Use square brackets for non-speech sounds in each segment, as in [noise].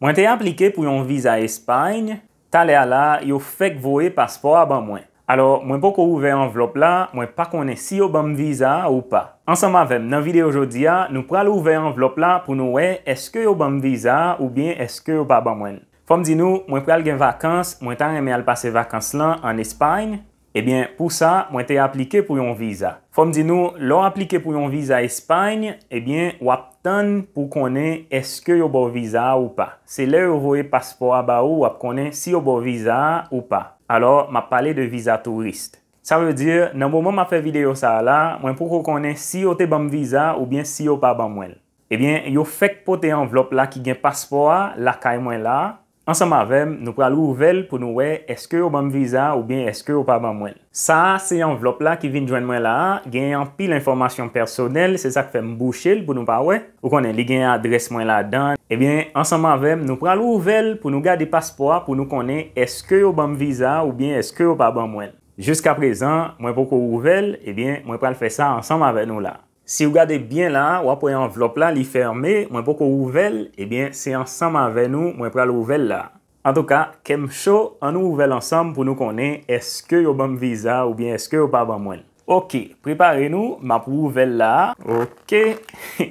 Mwen te aplike pou yon viza Espany, tale ala, yo fek voe paspor aban mwen. Alo, mwen poko ouve yon vlop la, mwen pa kone si yo bame viza ou pa. Anseman vem, nan videyo jodia, nou pral ouve yon vlop la pou nou we eske yo bame viza ou bien eske yo pa aban mwen. Fom di nou, mwen pral gen vakans, mwen tan reme al pase vakans lan an Espany. Ebyen, pou sa, mwen te aplike pou yon viza. Fom di nou, lor aplike pou yon viza Espany, ebyen, wap tan pou konen eske yo bo viza ou pa. Se ler yo voye paspoa ba ou, wap konen si yo bo viza ou pa. Alo, ma pale de viza turist. Sa vwe dir, nan mouman ma fe video sa la, mwen pou konen si yo te bom viza ou bien si yo pa bom wel. Ebyen, yo fek pote yon vlop la ki gen paspoa, la kay mwen la. Ansem avem, nou pral ouvel pou nou we eske ou bam viza ou bien eske ou pa bam mwen. Sa, se yon vlop la ki vin jwen mwen la a, ganyan pil informasyon personel, se sa ke fèm bouchel pou nou pa we, ou konen li ganyan adres mwen la dan. Ebyen, ansam avem, nou pral ouvel pou nou gade paspoa pou nou konen eske ou bam viza ou bien eske ou pa bam mwen. Juska prezan, mwen poko ouvel, ebyen, mwen pral fè sa ansam avem nou la. Si ou gade byen la, wap pou yon envelop la li ferme, mwen pou kou ouvel, ebyen eh se ansam ave nou mwen pral ouvel la. An tou ka, kem chou, an nou ouvel ansam pou nou konen eske yo bamb viza ou bien eske yo pa bamb bon mwen. Ok, prepare nou, map ouvel la. Ok, [laughs]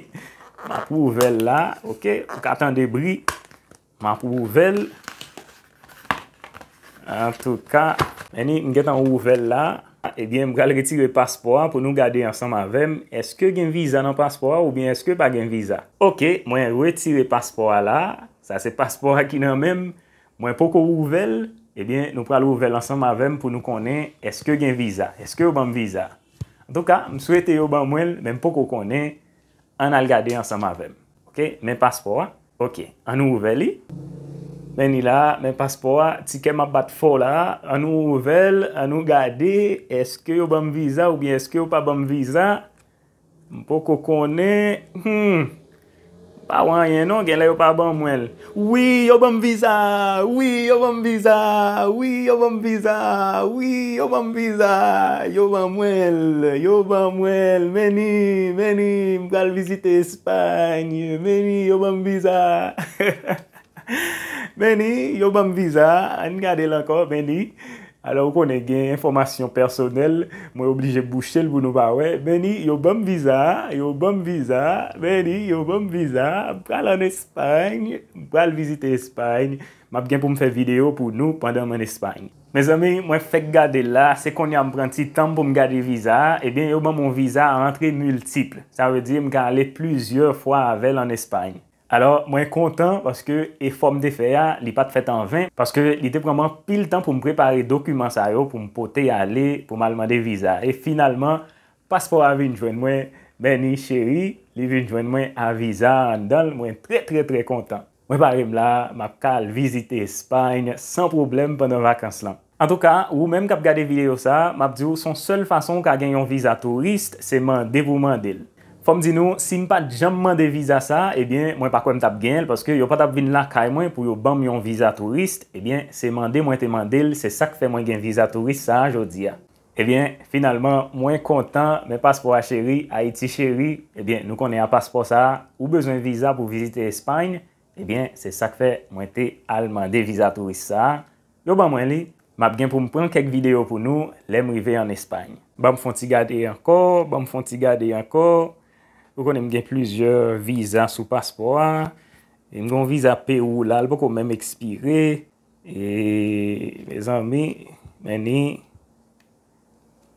map ouvel la. Ok, wak atan debri. Map ouvel. An tou ka, eni mget an ouvel la. Ah, ebyen, eh m gwa l retire paspoa pou nou gade ansanm avem, eske gen viza nan paspoa ou bien eske pa gen viza? Ok, mwen retire paspoa la, sa se paspoa ki nan men, mwen poko ouvel, ebyen, eh nou pral ouvel ansanm avem pou nou konen eske gen viza, eske ou ban viza? An tou ka, m souwete yo ban mwen, men poko konen, an al gade ansanm avem. Ok, men paspoa, ok, an nou ouvel li? Meni la, men paspo la, tike ma batfo la, anou ouvel, anou gade, eske yo ban viza ou bien eske yo pa ban viza, mpo koko ne, mpa hmm, wanyen non, gen la yo pa ban mwel. Oui, yo ban viza, oui, yo ban viza, oui, yo ban viza, oui, yo ban viza, yo ban mwel, yo ban mwel, meni, meni, mkal vizite Espany, meni, yo ban viza. [laughs] Meni, yo bom viza, an gade lakor, meni Alor konen gen, informasyon personel, mwen oblije bouchel pou nou bawe Meni, yo bom viza, yo bom viza, meni, yo bom viza, pral an Espany, pral vizite Espany Mab gen pou mfe video pou nou pandan mwen Espany Meni, mwen fek gade la, se kon yon pranti tan pou m gade viza, e eh ben yo bom mon viza a rentre multiple Sa ve di m gale plusyo fwa avel an Espany Alo mwen kontan paske e fom de feya li pat fet an vwen paske li te praman pil tan pou m prepare dokumans a yo pou m pote yale pou m alman de viza. E finalman, paspo avin jwen mwen, meni cheri, li vin jwen mwen aviza an don, mwen tre tre tre kontan. Mwen parem la, map kal vizite Espany san problem pwenden vakans lan. An tou ka, ou menm kap gade video sa, map diyo son sol fason ka gen yon viza turist seman devouman del. Kom di nou, si mi pat jam mande viza sa, ebyen, eh mwen pakwem tap gen l, paske yo pat tap vin lakay mwen pou yo bam yon viza turist, ebyen, eh se mande mwen te mandel, se sak fe mwen gen viza turist sa, jodi ya. Ebyen, eh finalman, mwen kontan, me paspo a cheri, a iti cheri, ebyen, nou konen a paspo sa, ou bezwen viza pou vizite Espany, ebyen, se sak fe mwen te al mande viza turist sa. Yo bam mwen li, mwen ap gen pou mwen pren kek video pou nou, lem rive yon Espany. Bam fonti gade yon kor, bam fonti gade yon kor, Pou konen m gen pluzyor viza sou paspo a. M gon viza pe ou lal pou kon men m ekspire. E me zami meni.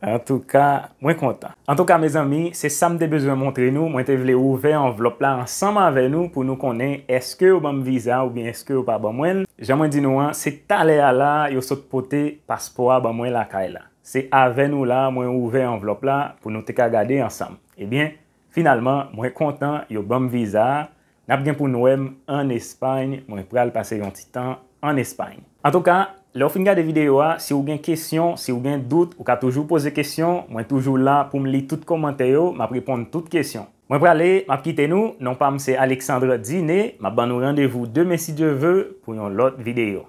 En tou ka mwen konta. En tou ka me zami se sam de bezwen montre nou. Mwen te vle ouve envelop la ansam ave nou. Pou nou konen eske ou ban viza ou bien eske ou pa ban mwen. Jamwen di nou an se tale a la yo sot pote paspo a ban mwen la ka e la. Se ave nou la mwen ouve envelop la pou nou te ka gade ansam. E eh bien. Finalman, mwen kontan yo bom viza, nap gen pou nou em an Espany, mwen pral pase yon titan an Espany. An tou ka, le ofringa de videyo a, si ou gen kesyon, si ou gen dout, ou ka toujou pose kesyon, mwen toujou la pou m li tout komanteyo, mwen preponde tout kesyon. Mwen prale, mwen pkite nou, non pa mse Aleksandra Dine, mwen ban nou randevou deme si je ve pou yon lot videyo.